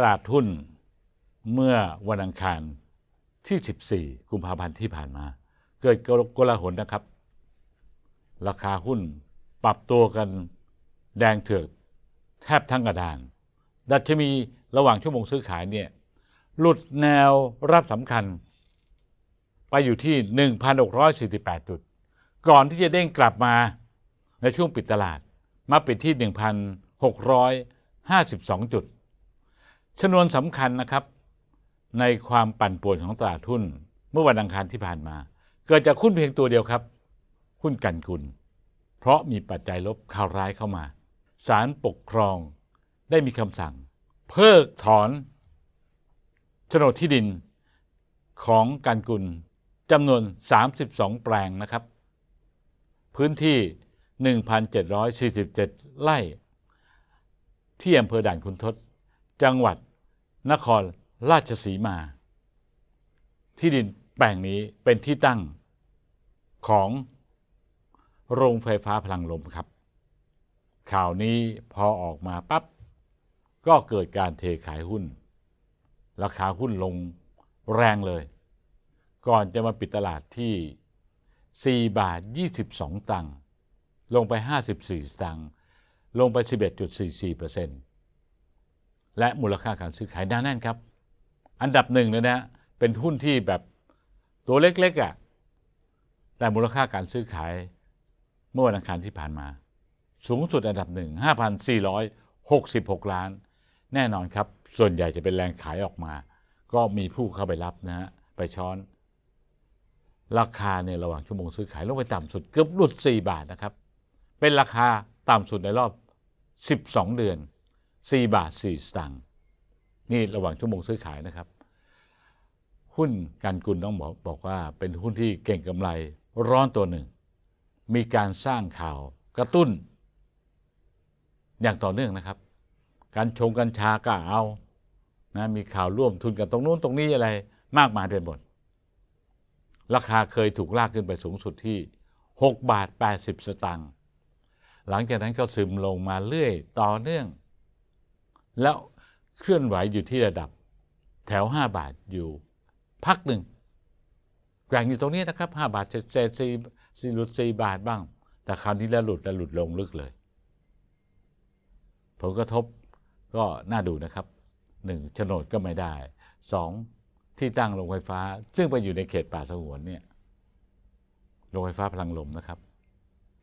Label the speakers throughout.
Speaker 1: ตลาดหุ้นเมื่อวันอังคารที่ 14กุมภาพันธ์ที่ผ่านมา เกิดโกลาหลนะครับ ราคาหุ้นปรับตัวกันแดงเถือกแทบทั้งกระดาน ดัชนีระหว่างชั่วโมงซื้อขายเนี่ยหลุดแนวรับสำคัญไปอยู่ที่ 1,648 จุด ก่อนที่จะเด้งกลับมาในช่วงปิดตลาดมาปิดที่ 1,652 จุดชนวนสำคัญนะครับ ในความปั่นป่วนของตลาดทุนเมื่อวันอังคารที่ผ่านมา เกิดจากหุ้นเพียงตัวเดียวครับ หุ้นกันกุล เพราะมีปัจจัยลบข่าวร้ายเข้ามาศาลปกครองได้มีคำสั่ง เพิกถอนโฉนดที่ดินของกันกุลจำนวน 32 แปลงนะครับ พื้นที่ 1,747 ไร่ที่อำเภอด่านคุณทศจังหวัดนครราชสีมา ที่ดินแปลงนี้เป็นที่ตั้งของโรงไฟฟ้าพลังลมครับ ข่าวนี้พอออกมาปับ๊บ ก็เกิดการเทขายหุ้นราคาหุ้นลงแรงเลย ก่อนจะมาปิดตลาดที่ 4 บาท 22 ตังค์ลงไป 54 ตังค์ลงไป 11.44%เปอร์เซ็นต์และมูลค่าการซื้อขายดนงแน่นครับ อันดับหนึ่งเลยนะเป็นหุ้นที่แบบตัวเล็กๆอะ่ะแต่มูลค่าการซื้อขายเมื่อวันอังคารที่ผ่านมา สูงสุดอันดับหนึ่ง5,466 ล้าน แน่นอนครับส่วนใหญ่จะเป็นแรงขายออกมา ก็มีผู้เข้าไปรับนะฮะไปช้อน ราคาเนี่ยระหว่างชั่วโมงซื้อขายลงไปต่ำสุดเกือบหลุด4 บาทนะครับ เป็นราคาต่ำสุดในรอบ 12 เดือน4 บาท 4 สตางค์นี่ระหว่างชั่วโมงซื้อขายนะครับ หุ้นการกุลต้องบอกบอกว่า เป็นหุ้นที่เก่งกำไรร้อนตัวหนึ่ง มีการสร้างข่าวกระตุ้น อย่างต่อเนื่องนะครับ การชงกัญชาก็เอานะมีข่าวร่วมทุนกันตรงนู้นตรงนี้อะไรมากมายเต็มหมดราคาเคยถูก ลากขึ้นไปสูงสุดที่ 6 บาท 80 สตางค์หลังจากนั้นก็ซึมลงมาเรื่อย ต่อเนื่องแล้วเคลื่อนไหวอยู่ที่ระดับ แถว 5 บาทอยู่พักหนึ่งแกว่งอยู่ตรงนี้นะครับ 5 บาทจะเจ็ดสี่สี่หลุดสี่บาทบ้าง แต่คราวนี้แล้วหลุดแล้วหลุดลงลึกเลยผลกระทบก็น่าดูนะครับ 1. โฉนดก็ไม่ได้ 2. ที่ตั้งโรงไฟฟ้า ซึ่งไปอยู่ในเขตป่าสงวนเนี่ยโรงไฟฟ้าพลังลมนะครับ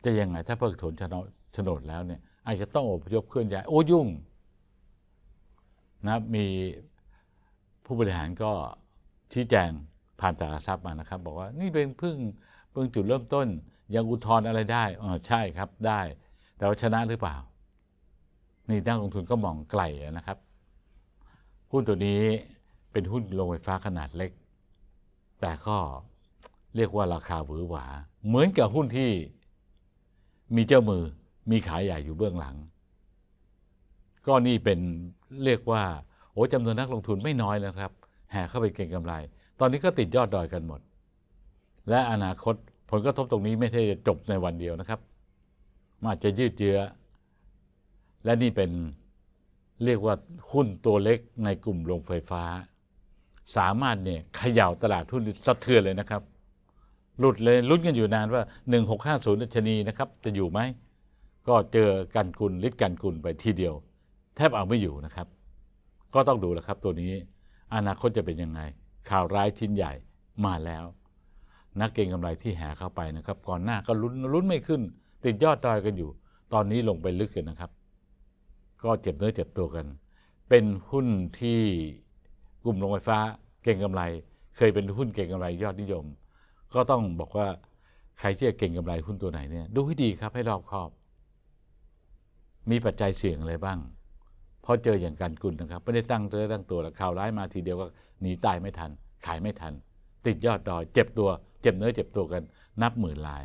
Speaker 1: จะยังไงถ้าเพิกถอนโฉนดแล้วเนี่ยอาจจะต้องอพยพเคลื่อนย้ายโอ้ยุ่งนะครับมีผู้บริหารก็ชี้แจง ผ่านตลาดทรัพย์มานะครับ บอกว่านี่เป็นพึ่งเพิ่ง จุดเริ่มต้น ยังอุทธรณ์อะไรได้อ๋อใช่ครับได้ แต่ว่า ชนะหรือเปล่า นี่นักลงทุนก็มองไกลนะครับ หุ้นตัวนี้เป็นหุ้นโรงไฟฟ้าขนาดเล็ก แต่ก็เรียกว่าราคาหวือหวา เหมือน กับ หุ้นที่ มีเจ้ามือมีขายใหญ่อยู่เบื้องหลัง ก็นี่เป็นเรียกว่า โอ้จำนวนนักลงทุนไม่น้อยแล้วครับ แห่เข้าไปเก็งกำไร ตอนนี้ก็ติดยอดดอยกันหมด และอนาคตผลกระทบตรงนี้ไม่ใช่จบในวันเดียวนะครับมันอาจจะยืดเยื้อ และนี่เป็นเรียกว่าหุ้นตัวเล็กในกลุ่มโรงไฟฟ้า สามารถเนี่ยเขย่าตลาดหุ้นสะเทือนเลยนะครับหลุดเลยลุ้นกันอยู่นานว่า 1650ดัชนีนะครับ จะอยู่ไหมก็เจอกันกุลลิดกันกุลไปทีเดียวแทบเอาไม่อยู่นะครับ ก็ต้องดูแหละครับ ตัวนี้ อนาคตจะเป็นยังไงข่าวร้ายชิ้นใหญ่มาแล้ว นักเก็งกำไรที่แห่เข้าไปนะครับ ก่อนหน้าก็ลุ้นลุ้นไม่ขึ้น ติดยอดดอยกันอยู่ ตอนนี้ลงไปลึกกันนะครับ ก็เจ็บเนื้อเจ็บตัวกัน เป็นหุ้นที่กลุ่มโรงไฟฟ้า เก่งกำไร เคยเป็นหุ้นเก่งกำไรยอดนิยม ก็ต้องบอกว่า ใครที่จะเก่งกำไรหุ้นตัวไหนเนี่ย ดูให้ดีครับให้รอบคอบ มีปัจจัยเสี่ยงอะไรบ้างพราะเจออย่างการกุลนะครับ ไม่ได้ตั้งตัว ตั้งตัวแล้วข่าวร้ายมาทีเดียวก็หนีตายไม่ทัน ขายไม่ทัน ติดยอดดอยเจ็บตัว เจ็บเนื้อเจ็บตัวกัน นับหมื่นลาย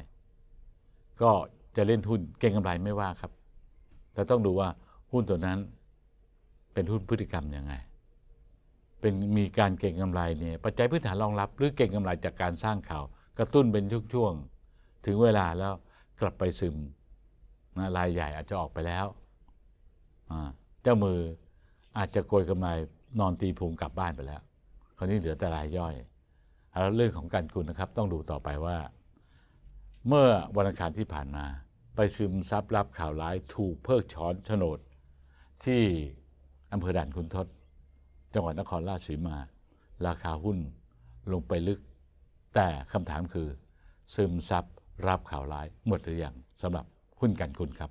Speaker 1: ก็จะเล่นหุ้นเก่งกำไรไม่ว่าครับ แต่ต้องดูว่าหุ้นตัวนั้นเป็นหุ้นพฤติกรรมยังไง เป็นมีการเก่งกำไรเนี่ยปัจจัยพื้นฐานรองรับ หรือเก่งกำไรจากการสร้างข่าวกระตุ้นเป็นช่วงๆถึงเวลาแล้วกลับไปซึมนะรายใหญ่ อาจจะออกไปแล้วอ่าเจ้ามืออาจจะโกยกำไรนอนตีพุงกลับบ้านไปแล้ว คราวนี้เหลือแต่รายย่อยแล้วเรื่องของการกุลนะครับต้องดูต่อไปว่า เมื่อวันอังคารที่ผ่านมา ไปซึมซับรับข่าวร้ายถูกเพิกช้อนโฉนด ที่อำเภอด่านคุณทศจังหวัดนครราชสีมา ราคาหุ้นลงไปลึก แต่คำถามคือ ซึมซับรับข่าวร้ายหมดหรือยังสำหรับหุ้นกันคุณครับ